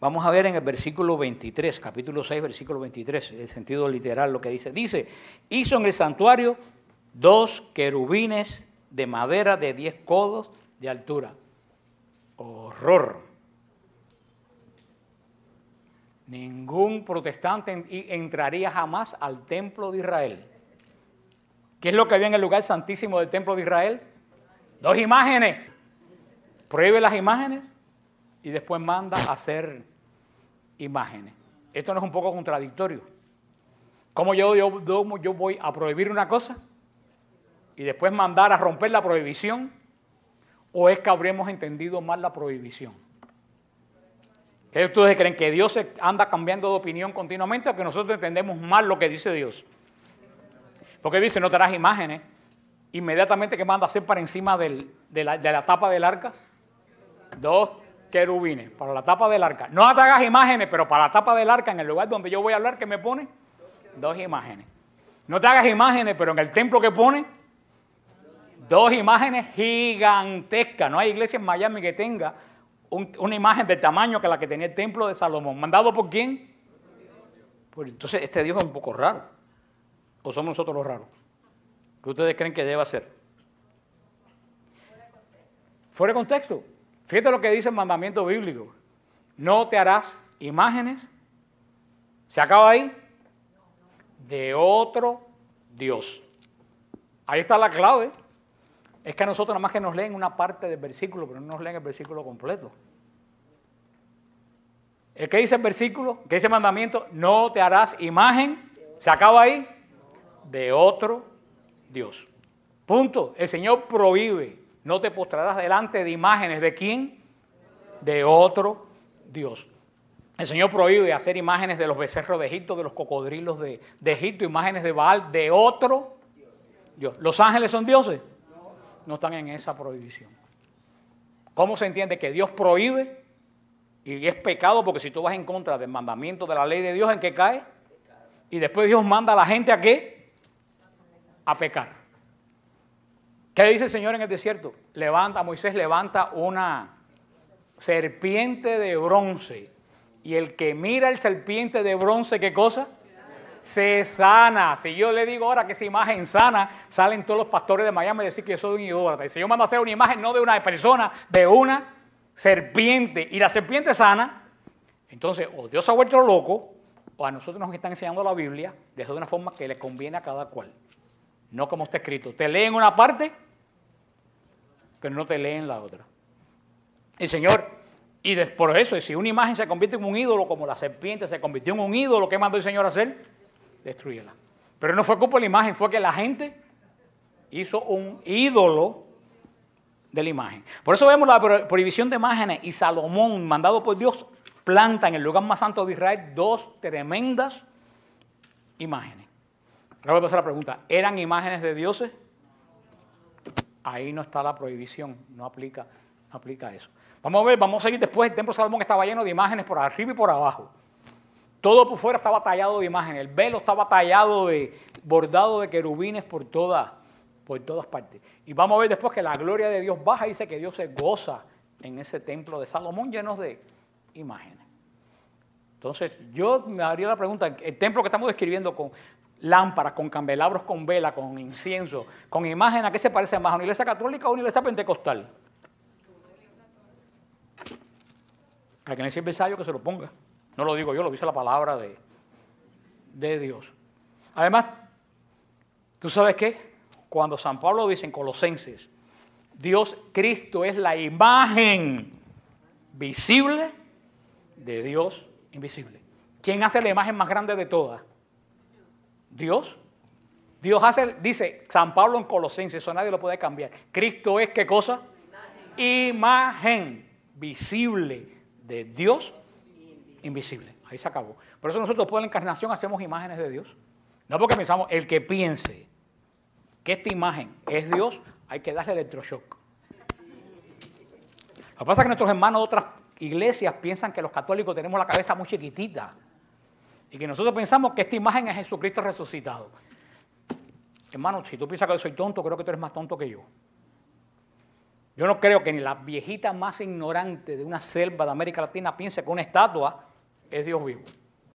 Vamos a ver en el versículo 23, capítulo 6, versículo 23, el sentido literal lo que dice. Dice, hizo en el santuario dos querubines de madera de 10 codos de altura. Horror. Ningún protestante entraría jamás al templo de Israel. ¿Qué es lo que había en el lugar santísimo del templo de Israel? Dos imágenes. Pruebe las imágenes y después manda a hacer imágenes. Esto no es un poco contradictorio. ¿Cómo yo, yo voy a prohibir una cosa y después mandar a romper la prohibición? ¿O es que habríamos entendido mal la prohibición? ¿Qué ustedes creen que Dios anda cambiando de opinión continuamente o que nosotros entendemos mal lo que dice Dios? Porque dice, no traes imágenes. Inmediatamente que manda a hacer para encima de, la, de, la, tapa del arca. Dos, querubines para la tapa del arca. No atagas imágenes, pero para la tapa del arca, en el lugar donde yo voy a hablar, que me pone? Dos imágenes. No te hagas imágenes, pero en el templo que pone, dos imágenes gigantescas. No hay iglesia en Miami que tenga una imagen del tamaño que la que tenía el templo de Salomón. ¿Mandado por quién? Pues entonces este Dios es un poco raro. ¿O somos nosotros los raros? ¿Qué ustedes creen que debe hacer? Fuera de contexto. Fíjate lo que dice el mandamiento bíblico. No te harás imágenes. ¿Se acaba ahí? De otro Dios. Ahí está la clave. Es que a nosotros nada más que nos leen una parte del versículo, pero no nos leen el versículo completo. ¿El que dice el versículo? ¿Qué dice el mandamiento? No te harás imagen. ¿Se acaba ahí? De otro Dios. Punto. El Señor prohíbe no te postrarás delante de imágenes de quién? De otro Dios. El Señor prohíbe hacer imágenes de los becerros de Egipto, de los cocodrilos de, Egipto, imágenes de Baal, de otro Dios. ¿Los ángeles son dioses? No están en esa prohibición. ¿Cómo se entiende que Dios prohíbe? Y es pecado porque si tú vas en contra del mandamiento de la ley de Dios, ¿en qué cae? Y después Dios manda a la gente a qué? A pecar. ¿Qué dice el Señor en el desierto? Levanta, Moisés levanta una serpiente de bronce. Y el que mira el serpiente de bronce, ¿qué cosa? Se sana. Si yo le digo ahora que esa imagen sana, salen todos los pastores de Miami a decir que yo soy un idólatra. Y si yo mando a hacer una imagen no de una persona, de una serpiente, y la serpiente sana, entonces o Dios ha vuelto loco, o a nosotros nos están enseñando la Biblia de una forma que le conviene a cada cual. No como está escrito. Te leen una parte pero no te leen la otra. El Señor, y por eso, si una imagen se convierte en un ídolo, como la serpiente se convirtió en un ídolo, ¿qué mandó el Señor a hacer? Destruirla. Pero no fue culpa de la imagen, fue que la gente hizo un ídolo de la imagen. Por eso vemos la prohibición de imágenes y Salomón, mandado por Dios, planta en el lugar más santo de Israel dos tremendas imágenes. Ahora voy a pasar la pregunta, ¿eran imágenes de dioses? Ahí no está la prohibición, no aplica, aplica eso. Vamos a ver, vamos a seguir después. El templo de Salomón estaba lleno de imágenes por arriba y por abajo. Todo por fuera estaba tallado de imágenes. El velo estaba tallado de bordado de querubines por todas, por todas partes. Y vamos a ver después que la gloria de Dios baja y dice que Dios se goza en ese templo de Salomón lleno de imágenes. Entonces, yo me haría la pregunta, el templo que estamos describiendo con lámparas, con candelabros, con vela, con incienso, con imagen, ¿a qué se parece más? ¿A una iglesia católica o una iglesia pentecostal? A que es el ensayo que se lo ponga. No lo digo yo, lo dice la palabra de, de Dios. Además, ¿tú sabes qué? Cuando San Pablo dice en Colosenses, Dios Cristo es la imagen visible de Dios invisible. ¿Quién hace la imagen más grande de todas? Dios. Dios hace, dice San Pablo en Colosenses, eso nadie lo puede cambiar. Cristo es qué cosa? Imagen, visible de Dios, invisible. Ahí se acabó. Por eso nosotros por la encarnación hacemos imágenes de Dios. No porque pensamos, el que piense que esta imagen es Dios, hay que darle electroshock. Lo que pasa es que nuestros hermanos de otras iglesias piensan que los católicos tenemos la cabeza muy chiquitita. Y que nosotros pensamos que esta imagen es Jesucristo resucitado. Hermano, si tú piensas que yo soy tonto, creo que tú eres más tonto que yo. Yo no creo que ni la viejita más ignorante de una selva de América Latina piense que una estatua es Dios vivo.